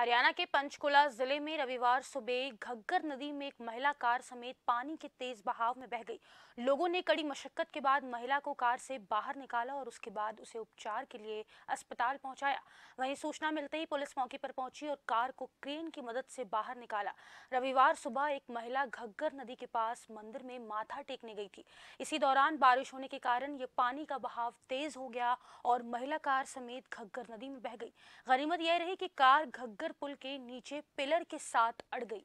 हरियाणा के पंचकुला जिले में रविवार सुबह घग्गर नदी में एक महिला कार समेत पानी के तेज बहाव में बह गई लोगों ने कड़ी मशक्कत के बाद महिला को कार से बाहर निकाला और उसके बाद उसे उपचार के लिए अस्पताल पहुंचाया वहीं सूचना मिलते ही पुलिस मौके पर पहुंची और कार को क्रेन की मदद से बाहर निकाला रविवार सुबह एक महिला घग्गर नदी के पास मंदिर में माथा टेकने गई थी इसी दौरान बारिश होने के कारण ये पानी का बहाव तेज हो गया और महिला कार समेत घग्गर नदी में बह गई गनीमत यह रही कि कार घग्गर पुल के नीचे पिलर के साथ अड़ गई